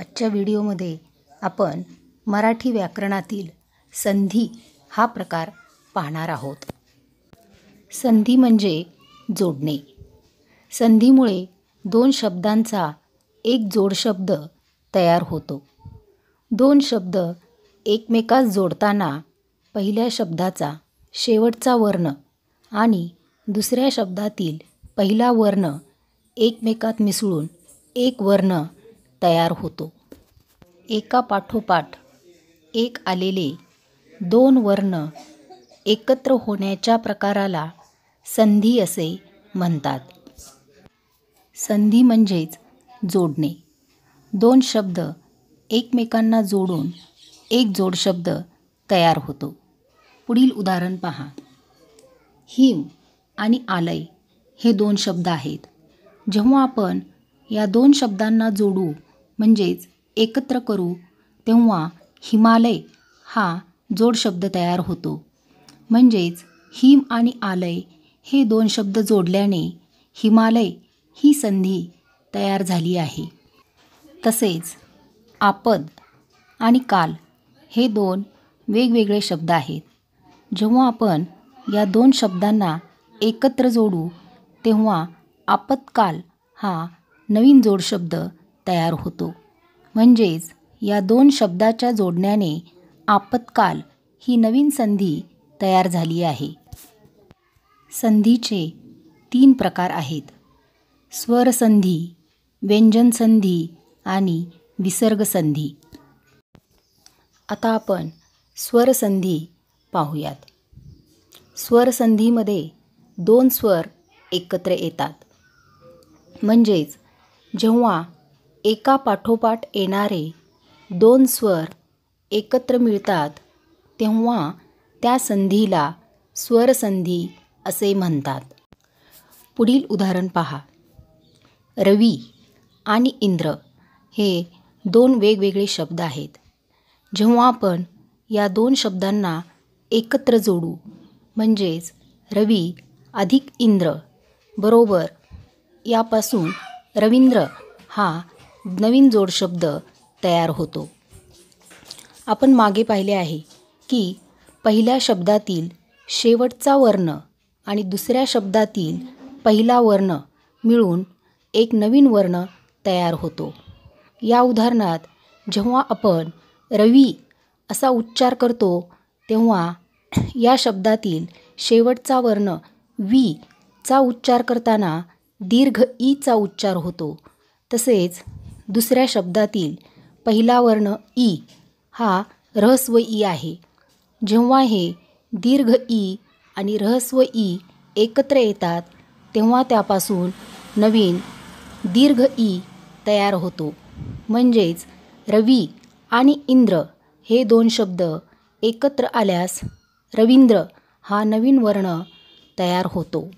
आजच्या व्हिडिओमध्ये आपण मराठी व्याकरणातील संधी हा प्रकार पाहणार आहोत संधी म्हणजे जोडणे संधीमुळे दोन शब्दांचा एक जोडशब्द तयार होतो दोन शब्द एकमेकास जोडताना पहिल्या शब्दाचा शेवटचा वर्ण आणि दुसऱ्या शब्दातील पहिला वर्ण एकमेकात मिसळून एक वर्ण तयार होतो एका पाठोपाठ एक आलेले दोन वर्ण एकत्र होण्याच्या प्रकाराला संधी असे म्हणतात संधी म्हणजेच जोडणे दोन शब्द एकमेकांना जोडून एक जोडशब्द तयार होतो पुढील उदाहरण पहा हिम आणि आलय हे दोन शब्द आहेत जेव्हा आपण या दोन शब्दांना जोडू म्हणजेच एकत्र करू तेव्हा हिमालय हा जोड शब्द तयार होतो म्हणजेच हिम आणि आलय हे दोन शब्द जोडल्याने हिमालय ही संधी तयार झाली आहे तसेच आपद आणि काल हे दोन वेगवेगळे शब्द आहेत जेव्हा आपण या दोन शब्दांना एकत्र जोडू तेव्हा आपत्काल हा नवीन जोडशब्द तयार होतो म्हणजेच या दोन शब्दाच्या जोडण्याने आपत्काल ही नवीन संधी तयार झाली आहे संधीचे तीन प्रकार आहेत स्वरसंधी व्यंजनसंधी आणि विसर्गसंधी आता आपण स्वरसंधी पाहूयात स्वरसंधीमध्ये दोन स्वर एकत्र येतात म्हणजेच जेव्हा एका पाठोपाठ येणारे दोन स्वर एकत्र मिळतात तेव्हा त्या संधीला स्वरसंधी असे म्हणतात पुढील उदाहरण पहा रवी आणि इंद्र हे दोन वेगवेगळे शब्द आहेत जेव्हा आपण या दोन शब्दांना एकत्र जोडू म्हणजेच रवी अधिक इंद्र बरोबर यापासून रवींद्र हा नवीन जोड शब्द तयार होतो आपण मागे पाहिले आहे की पहिल्या शब्दातील शेवटचा वर्ण आणि दुसऱ्या शब्दातील पहिला वर्ण मिळून एक नवीन वर्ण तयार होतो या उदाहरणात जेव्हा आपण रवी असा उच्चार करतो तेव्हा या शब्दातील शेवटचा वर्ण वी चा उच्चार करताना दीर्घ ईचा उच्चार होतो तसेच दुसऱ्या शब्दातील पहिला वर्ण ई हा रहस्व ई आहे जेव्हा हे दीर्घ ई आणि रहस्व ई एकत्र येतात तेव्हा त्यापासून नवीन दीर्घ ई तयार होतो म्हणजेच रवी आणि इंद्र हे दोन शब्द एकत्र आल्यास रवींद्र हा नवीन वर्ण तयार होतो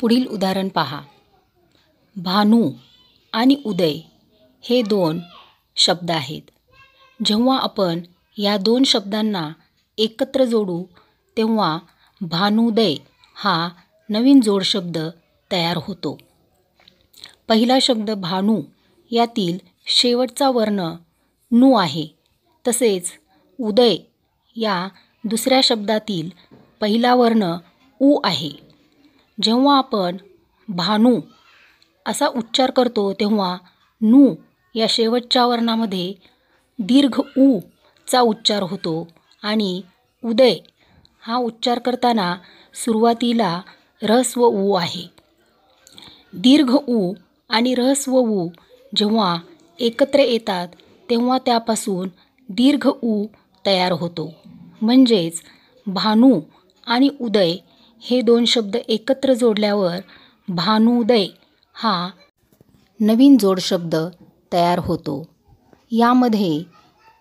पुढील उदाहरण पहा भानू आणि उदय हे दोन शब्द आहेत जेव्हा आपण या दोन शब्दांना एकत्र जोडू तेव्हा भानुदय हा नवीन जोडशब्द तयार होतो पहिला शब्द भानू यातील शेवटचा वर्ण नू आहे तसेच उदय या दुसऱ्या शब्दातील पहिला वर्ण ऊ आहे जेव्हा आपण भानू असा उच्चार करतो तेव्हा नू या शेवटच्या वर्णामध्ये दीर्घ ऊ चा उच्चार होतो आणि उदय हा उच्चार करताना सुरुवातीला रहस्व ऊ आहे दीर्घ ऊ आणि रहस्व ऊ जेव्हा एकत्र येतात तेव्हा त्यापासून दीर्घ ऊ तयार होतो म्हणजेच भानू आणि उदय हे दोन शब्द एकत्र जोडल्यावर भानुदय हा नवीन जोडशब्द तयार होतो यामध्ये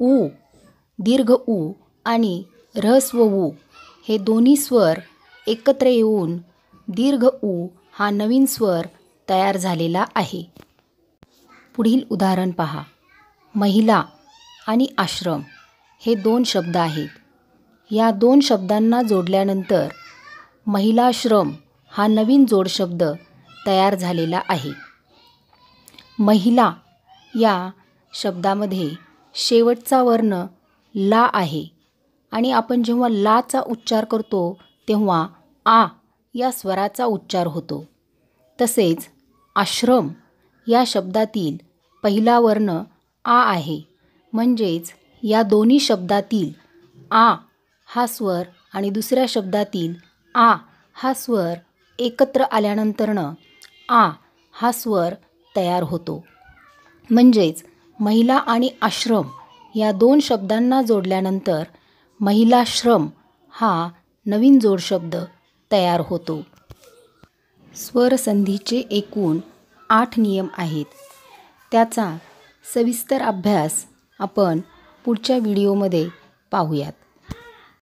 ऊ दीर्घ ऊ आणि रहस्व ऊ हे दोन्ही स्वर एकत्र येऊन दीर्घ उ हा नवीन स्वर तयार झालेला आहे पुढील उदाहरण पहा महिला आणि आश्रम हे दोन शब्द आहेत या दोन शब्दांना जोडल्यानंतर महिलाश्रम हा नवीन जोडशब्द तयार झालेला आहे महिला या शब्दामध्ये शेवटचा वर्ण ला आहे आणि आपण जेव्हा लाचा उच्चार करतो तेव्हा आ या स्वराचा उच्चार होतो तसेच आश्रम या शब्दातील पहिला वर्ण आ आहे म्हणजेच या दोन्ही शब्दातील आ हा स्वर आणि दुसऱ्या शब्दातील आ हा स्वर एकत्र आल्यानंतरनं आ हा स्वर तयार होतो म्हणजेच महिला आणि आश्रम या दोन शब्दांना जोडल्यानंतर महिलाश्रम हा नवीन जोडशब्द तयार होतो स्वर संधीचे एकूण आठ नियम आहेत त्याचा सविस्तर अभ्यास आपण पुढच्या व्हिडिओमध्ये पाहूयात